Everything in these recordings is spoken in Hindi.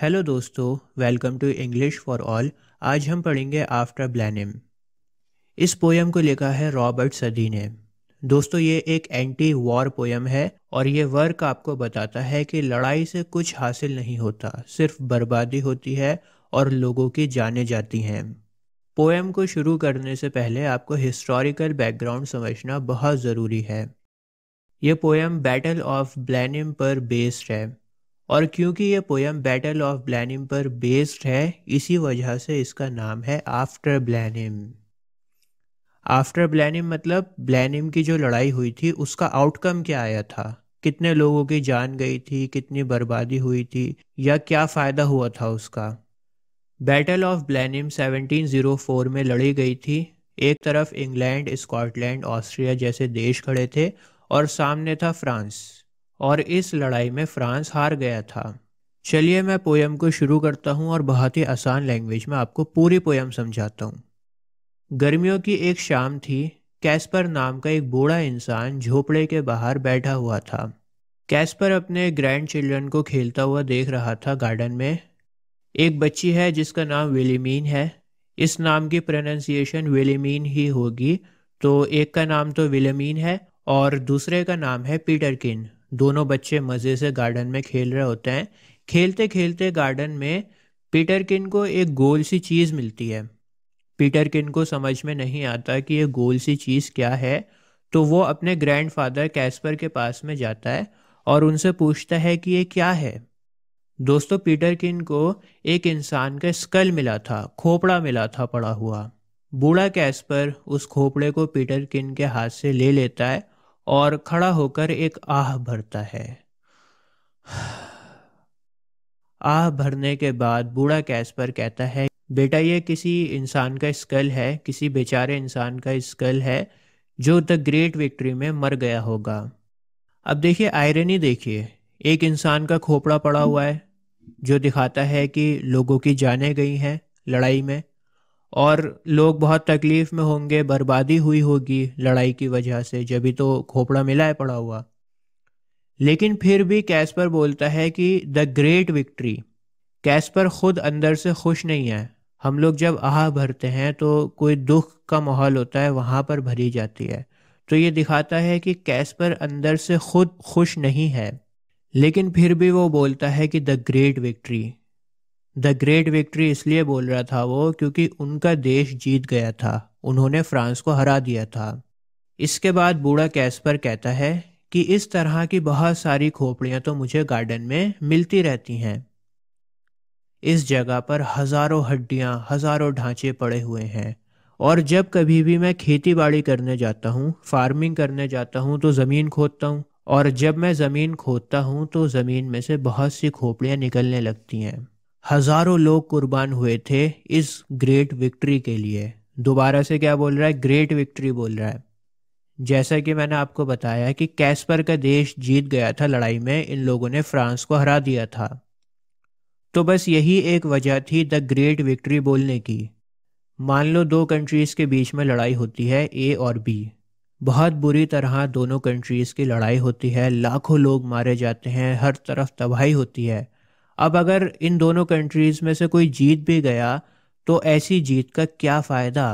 हेलो दोस्तों welcome to English for all आज हम पढ़ेंगे आफ्टर ब्लैनिम इस पोयम को लिखा है रॉबर्ट सदी ने दोस्तों ये एक एंटी वॉर पोयम है और ये वर्क आपको बताता है कि लड़ाई से कुछ हासिल नहीं होता सिर्फ बर्बादी होती है और लोगों की जाने जाती हैं पोयम को शुरू करने से पहले आपको हिस्टोरिकल बैकग्राउंड समझना बहुत ज़रूरी है ये पोएम बैटल ऑफ ब्लैनिम पर बेस्ड है और क्योंकि ये पोयम बैटल ऑफ ब्लैनिम पर बेस्ड है इसी वजह से इसका नाम है आफ्टर ब्लैनिम आफ्टर ब्लैनिम मतलब ब्लैनिम की जो लड़ाई हुई थी उसका आउटकम क्या आया था कितने लोगों की जान गई थी कितनी बर्बादी हुई थी या क्या फ़ायदा हुआ था उसका बैटल ऑफ ब्लैनिम 1704 में लड़ी गई थी एक तरफ इंग्लैंड स्कॉटलैंड ऑस्ट्रिया जैसे देश खड़े थे और सामने था फ्रांस और इस लड़ाई में फ्रांस हार गया था चलिए मैं पोयम को शुरू करता हूँ और बहुत ही आसान लैंग्वेज में आपको पूरी पोयम समझाता हूँ गर्मियों की एक शाम थी कैस्पर नाम का एक बूढ़ा इंसान झोपड़े के बाहर बैठा हुआ था कैस्पर अपने ग्रैंड चिल्ड्रन को खेलता हुआ देख रहा था गार्डन में एक बच्ची है जिसका नाम विलीमीन है इस नाम की प्रोनाउंसिएशन विलीमीन ही होगी तो एक का नाम तो विलेमीन है और दूसरे का नाम है पीटरकिन दोनों बच्चे मज़े से गार्डन में खेल रहे होते हैं खेलते खेलते गार्डन में पीटर किन को एक गोल सी चीज़ मिलती है पीटर किन को समझ में नहीं आता कि ये गोल सी चीज़ क्या है तो वो अपने ग्रैंडफादर कैस्पर के पास में जाता है और उनसे पूछता है कि ये क्या है दोस्तों पीटर किन को एक इंसान का स्कल मिला था खोपड़ा मिला था पड़ा हुआ बूढ़ा कैस्पर उस खोपड़े को पीटर किन के हाथ से ले लेता है और खड़ा होकर एक आह भरता है आह भरने के बाद बूढ़ा कैस्पर कहता है बेटा ये किसी इंसान का स्कल है किसी बेचारे इंसान का स्कल है जो द ग्रेट विक्ट्री में मर गया होगा अब देखिए आयरनी देखिए एक इंसान का खोपड़ा पड़ा हुआ है जो दिखाता है कि लोगों की जाने गई हैं लड़ाई में और लोग बहुत तकलीफ में होंगे बर्बादी हुई होगी लड़ाई की वजह से जब तो खोपड़ा मिला है पड़ा हुआ लेकिन फिर भी कैस्पर बोलता है कि द ग्रेट विक्ट्री कैस्पर खुद अंदर से खुश नहीं है हम लोग जब आह भरते हैं तो कोई दुख का माहौल होता है वहाँ पर भरी जाती है तो ये दिखाता है कि कैस्पर अंदर से खुद खुश नहीं है लेकिन फिर भी वो बोलता है कि the great victory the great victory इसलिए बोल रहा था वो क्योंकि उनका देश जीत गया था उन्होंने फ्रांस को हरा दिया था इसके बाद बूढ़ा कैस्पर कहता है कि इस तरह की बहुत सारी खोपड़ियाँ तो मुझे गार्डन में मिलती रहती हैं इस जगह पर हज़ारों हड्डियाँ हज़ारों ढांचे पड़े हुए हैं और जब कभी भी मैं खेती बाड़ी करने जाता हूँ फार्मिंग करने जाता हूँ तो ज़मीन खोदता हूँ और जब मैं ज़मीन खोदता हूँ तो ज़मीन में से बहुत सी खोपड़ियाँ निकलने लगती हैं हजारों लोग कुर्बान हुए थे इस ग्रेट विक्ट्री के लिए दोबारा से क्या बोल रहा है ग्रेट विक्ट्री बोल रहा है जैसा कि मैंने आपको बताया कि कैस्पर का देश जीत गया था लड़ाई में इन लोगों ने फ्रांस को हरा दिया था तो बस यही एक वजह थी द ग्रेट विक्ट्री बोलने की मान लो दो कंट्रीज़ के बीच में लड़ाई होती है ए और बी बहुत बुरी तरह दोनों कंट्रीज़ की लड़ाई होती है लाखों लोग मारे जाते हैं हर तरफ तबाही होती है अब अगर इन दोनों कंट्रीज़ में से कोई जीत भी गया तो ऐसी जीत का क्या फ़ायदा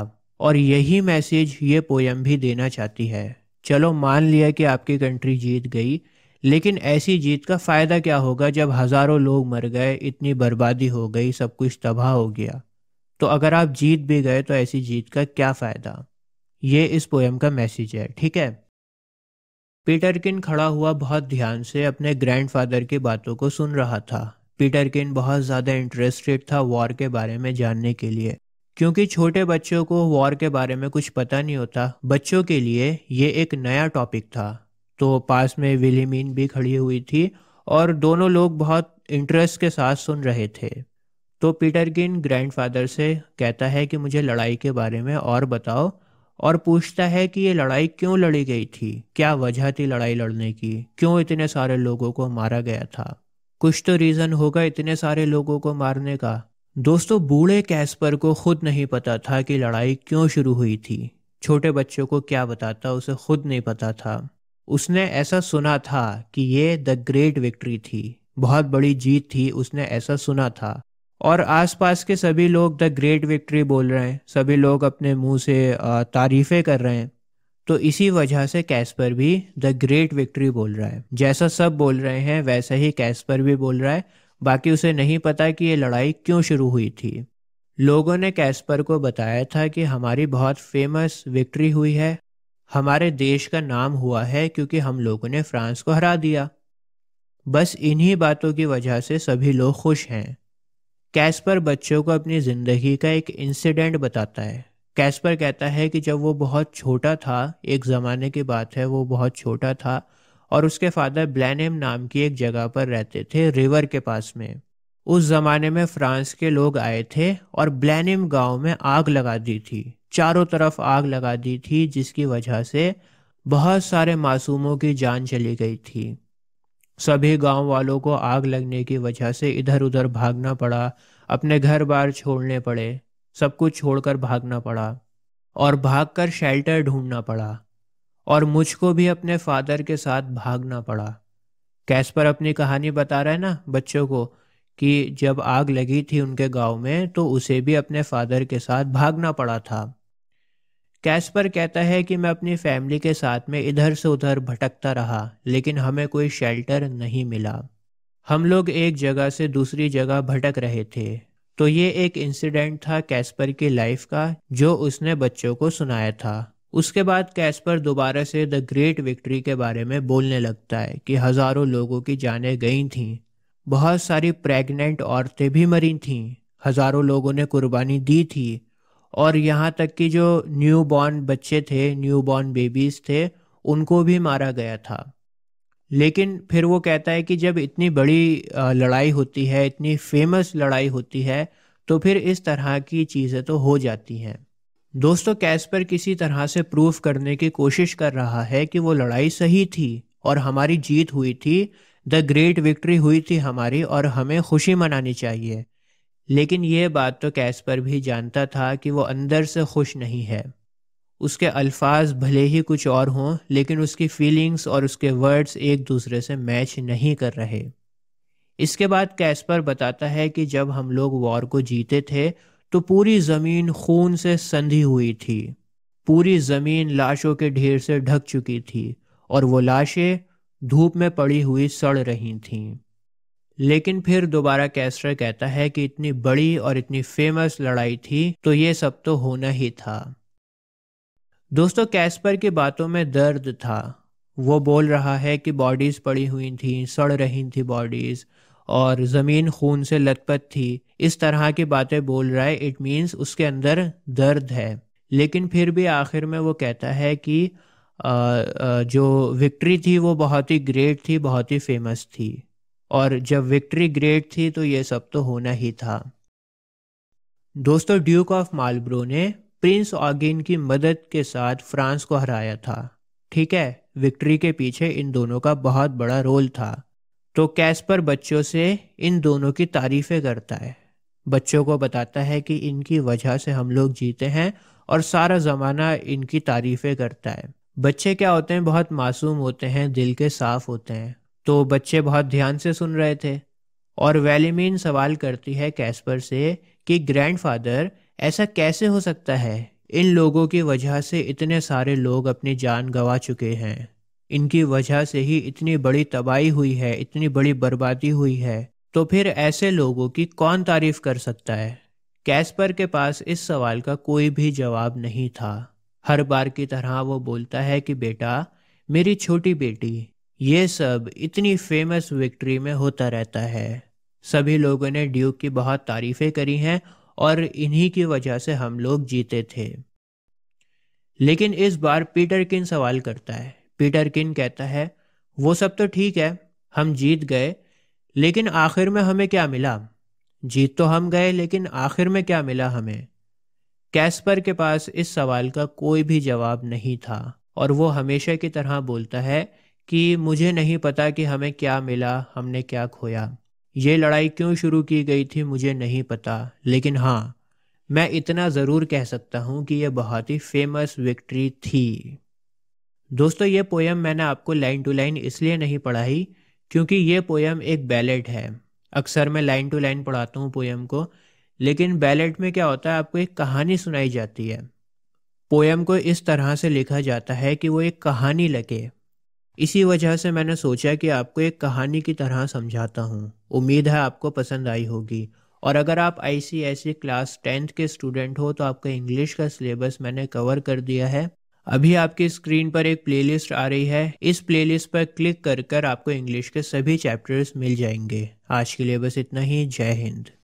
और यही मैसेज ये पोयम भी देना चाहती है चलो मान लिया कि आपकी कंट्री जीत गई लेकिन ऐसी जीत का फ़ायदा क्या होगा जब हज़ारों लोग मर गए इतनी बर्बादी हो गई सब कुछ तबाह हो गया तो अगर आप जीत भी गए तो ऐसी जीत का क्या फ़ायदा ये इस पोएम का मैसेज है ठीक है पीटरकिन खड़ा हुआ बहुत ध्यान से अपने ग्रैंडफादर की बातों को सुन रहा था पीटर किन बहुत ज़्यादा इंटरेस्टेड था वॉर के बारे में जानने के लिए क्योंकि छोटे बच्चों को वॉर के बारे में कुछ पता नहीं होता बच्चों के लिए ये एक नया टॉपिक था तो पास में विलीमिन भी खड़ी हुई थी और दोनों लोग बहुत इंटरेस्ट के साथ सुन रहे थे तो पीटर किन ग्रैंडफादर से कहता है कि मुझे लड़ाई के बारे में और बताओ और पूछता है कि ये लड़ाई क्यों लड़ी गई थी क्या वजह थी लड़ाई लड़ने की क्यों इतने सारे लोगों को मारा गया था कुछ तो रीज़न होगा इतने सारे लोगों को मारने का दोस्तों बूढ़े कैस्पर को खुद नहीं पता था कि लड़ाई क्यों शुरू हुई थी छोटे बच्चों को क्या बताता उसे खुद नहीं पता था उसने ऐसा सुना था कि ये द ग्रेट विक्ट्री थी बहुत बड़ी जीत थी उसने ऐसा सुना था और आसपास के सभी लोग द ग्रेट विक्ट्री बोल रहे हैं सभी लोग अपने मुंह से तारीफ़ें कर रहे हैं तो इसी वजह से कैस्पर भी द ग्रेट विक्ट्री बोल रहा है जैसा सब बोल रहे हैं वैसा ही कैस्पर भी बोल रहा है बाकी उसे नहीं पता कि ये लड़ाई क्यों शुरू हुई थी लोगों ने कैस्पर को बताया था कि हमारी बहुत फेमस विक्ट्री हुई है हमारे देश का नाम हुआ है क्योंकि हम लोगों ने फ्रांस को हरा दिया बस इन्हीं बातों की वजह से सभी लोग खुश हैं कैस्पर बच्चों को अपनी ज़िंदगी का एक इंसिडेंट बताता है कैस्पर कहता है कि जब वो बहुत छोटा था एक ज़माने की बात है वो बहुत छोटा था और उसके फादर ब्लैनम नाम की एक जगह पर रहते थे रिवर के पास में उस ज़माने में फ्रांस के लोग आए थे और ब्लैनम गांव में आग लगा दी थी चारों तरफ आग लगा दी थी जिसकी वजह से बहुत सारे मासूमों की जान चली गई थी सभी गांव वालों को आग लगने की वजह से इधर उधर भागना पड़ा अपने घर बार छोड़ने पड़े सब कुछ छोड़कर भागना पड़ा और भागकर शेल्टर ढूंढना पड़ा और मुझको भी अपने फादर के साथ भागना पड़ा कैस्पर अपनी कहानी बता रहा है ना बच्चों को कि जब आग लगी थी उनके गांव में तो उसे भी अपने फादर के साथ भागना पड़ा था कैस्पर कहता है कि मैं अपनी फैमिली के साथ में इधर से उधर भटकता रहा लेकिन हमें कोई शेल्टर नहीं मिला हम लोग एक जगह से दूसरी जगह भटक रहे थे तो ये एक इंसिडेंट था कैस्पर की लाइफ का जो उसने बच्चों को सुनाया था उसके बाद कैस्पर दोबारा से द ग्रेट विक्ट्री के बारे में बोलने लगता है कि हज़ारों लोगों की जानें गई थीं बहुत सारी प्रेग्नेंट औरतें भी मरी थीं हज़ारों लोगों ने कुर्बानी दी थी और यहाँ तक कि जो न्यू बॉर्न बच्चे थे न्यू बॉर्न बेबीज़ थे उनको भी मारा गया था लेकिन फिर वो कहता है कि जब इतनी बड़ी लड़ाई होती है इतनी फेमस लड़ाई होती है तो फिर इस तरह की चीज़ें तो हो जाती हैं दोस्तों कैस्पर किसी तरह से प्रूफ करने की कोशिश कर रहा है कि वो लड़ाई सही थी और हमारी जीत हुई थी द ग्रेट विक्ट्री हुई थी हमारी और हमें खुशी मनानी चाहिए लेकिन ये बात तो कैस्पर भी जानता था कि वो अंदर से खुश नहीं है उसके अल्फाज भले ही कुछ और हों लेकिन उसकी फीलिंग्स और उसके वर्ड्स एक दूसरे से मैच नहीं कर रहे इसके बाद कैस्पर बताता है कि जब हम लोग वॉर को जीते थे तो पूरी ज़मीन खून से संधी हुई थी पूरी ज़मीन लाशों के ढेर से ढक चुकी थी और वो लाशें धूप में पड़ी हुई सड़ रही थीं लेकिन फिर दोबारा कैस्टर कहता है कि इतनी बड़ी और इतनी फेमस लड़ाई थी तो ये सब तो होना ही था दोस्तों कैस्पर की बातों में दर्द था वो बोल रहा है कि बॉडीज़ पड़ी हुई थी सड़ रही थी बॉडीज़ और ज़मीन खून से लथपथ थी इस तरह की बातें बोल रहा है इट मीन्स उसके अंदर दर्द है लेकिन फिर भी आखिर में वो कहता है कि जो विक्ट्री थी वो बहुत ही ग्रेट थी बहुत ही फेमस थी और जब विक्ट्री ग्रेट थी तो ये सब तो होना ही था दोस्तों ड्यूक ऑफ मालब्रो ने प्रिंस ऑगिन की मदद के साथ फ्रांस को हराया था ठीक है विक्ट्री के पीछे इन दोनों का बहुत बड़ा रोल था तो कैस्पर बच्चों से इन दोनों की तारीफें करता है बच्चों को बताता है कि इनकी वजह से हम लोग जीते हैं और सारा ज़माना इनकी तारीफें करता है बच्चे क्या होते हैं बहुत मासूम होते हैं दिल के साफ होते हैं तो बच्चे बहुत ध्यान से सुन रहे थे और वेलिमिन सवाल करती है कैस्पर से कि ग्रैंडफादर ऐसा कैसे हो सकता है इन लोगों की वजह से इतने सारे लोग अपनी जान गंवा चुके हैं इनकी वजह से ही इतनी बड़ी तबाही हुई है इतनी बड़ी बर्बादी हुई है तो फिर ऐसे लोगों की कौन तारीफ कर सकता है कैस्पर के पास इस सवाल का कोई भी जवाब नहीं था हर बार की तरह वो बोलता है कि बेटा मेरी छोटी बेटी ये सब इतनी फेमस विक्ट्री में होता रहता है सभी लोगों ने ड्यूक की बहुत तारीफ़ें करी हैं और इन्हीं की वजह से हम लोग जीते थे लेकिन इस बार पीटर किन सवाल करता है पीटर किन कहता है वो सब तो ठीक है हम जीत गए लेकिन आखिर में हमें क्या मिला जीत तो हम गए लेकिन आखिर में क्या मिला हमें कैस्पर के पास इस सवाल का कोई भी जवाब नहीं था और वो हमेशा की तरह बोलता है कि मुझे नहीं पता कि हमें क्या मिला हमने क्या खोया ये लड़ाई क्यों शुरू की गई थी मुझे नहीं पता लेकिन हाँ मैं इतना ज़रूर कह सकता हूँ कि यह बहुत ही फेमस विक्ट्री थी दोस्तों ये पोएम मैंने आपको लाइन टू लाइन इसलिए नहीं पढ़ाई क्योंकि ये पोएम एक बैलेट है अक्सर मैं लाइन टू लाइन पढ़ाता हूँ पोएम को लेकिन बैलेट में क्या होता है आपको एक कहानी सुनाई जाती है पोएम को इस तरह से लिखा जाता है कि वो एक कहानी लगे इसी वजह से मैंने सोचा कि आपको एक कहानी की तरह समझाता हूँ उम्मीद है आपको पसंद आई होगी और अगर आप सी क्लास टेंथ के स्टूडेंट हो तो आपका इंग्लिश का सिलेबस मैंने कवर कर दिया है अभी आपकी स्क्रीन पर एक प्लेलिस्ट आ रही है इस प्लेलिस्ट पर क्लिक कर कर आपको इंग्लिश के सभी चैप्टर्स मिल जाएंगे आज के लिए बस इतना ही जय हिंद